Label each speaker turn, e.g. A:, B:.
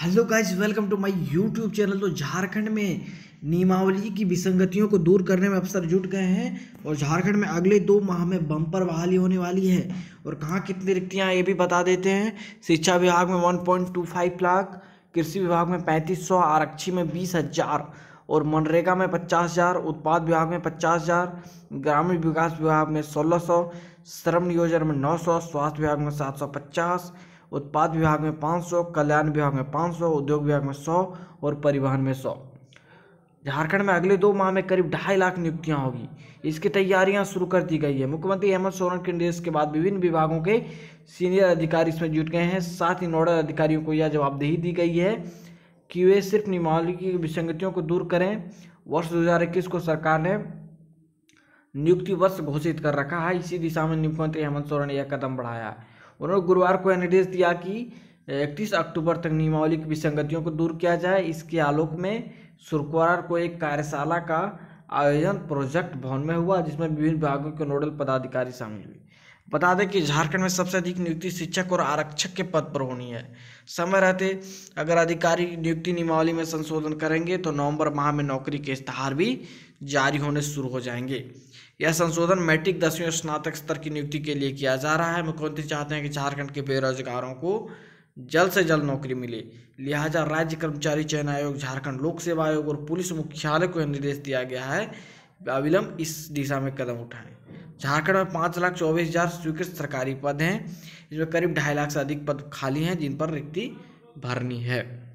A: hello guys welcome to my YouTube channel तो झारखंड में नियमावली की विसंगतियों को दूर करने में अफसर जुट गए हैं और झारखंड में अगले दो माह में बम्पर बहाली होने वाली है और कहाँ कितनी रिक्तियाँ ये भी बता देते हैं शिक्षा विभाग में one point two five lakh कृषि विभाग में पैंतीस सौ आरक्षी में बीस हज़ार और मनरेगा में पचास हज़ार उत्पाद विभाग में पचास हज़ार ग्रामीण विकास विभाग में सोलह सौ श्रम नियोजन में नौ सौ स्वास्थ्य विभाग में सात सौ पचास उत्पाद विभाग में 500 कल्याण विभाग में 500 उद्योग विभाग में 100 और परिवहन में 100 झारखंड में अगले दो माह में करीब ढाई लाख नियुक्तियां होगी इसकी तैयारियां शुरू कर दी गई है मुख्यमंत्री हेमंत सोरेन के निर्देश के बाद विभिन्न विभागों के सीनियर अधिकारी इसमें जुट गए हैं साथ ही नोडल अधिकारियों को यह जवाबदेही दी गई है कि वे सिर्फ नियमावली की विसंगतियों को दूर करें वर्ष दो को सरकार ने नियुक्ति वर्ष घोषित कर रखा है इसी दिशा में मुख्यमंत्री हेमंत सोरेन ने यह कदम बढ़ाया है उन्होंने गुरुवार को यह निर्देश दिया कि इकतीस अक्टूबर तक नियमावली की विसंगतियों को दूर किया जाए इसके आलोक में शुक्रवार को एक कार्यशाला का आयोजन प्रोजेक्ट भवन में हुआ जिसमें विभिन्न विभागों के नोडल पदाधिकारी शामिल हुए बता दें कि झारखंड में सबसे अधिक नियुक्ति शिक्षक और आरक्षक के पद पर होनी है समय रहते अगर अधिकारी नियुक्ति नियमावली में संशोधन करेंगे तो नवंबर माह में नौकरी के इश्तहार भी जारी होने शुरू हो जाएंगे यह संशोधन मैट्रिक दसवीं और स्नातक स्तर की नियुक्ति के लिए किया जा रहा है मुख्यमंत्री चाहते हैं कि झारखंड के बेरोजगारों को जल्द से जल्द नौकरी मिले लिहाजा राज्य कर्मचारी चयन आयोग झारखंड लोक सेवा आयोग और पुलिस मुख्यालय को निर्देश दिया गया है अविलंब इस दिशा में कदम उठाएं झारखंड में पाँच लाख चौबीस हज़ार स्वीकृत सरकारी पद हैं इसमें करीब ढाई लाख से अधिक पद खाली हैं जिन पर रिक्ति भरनी है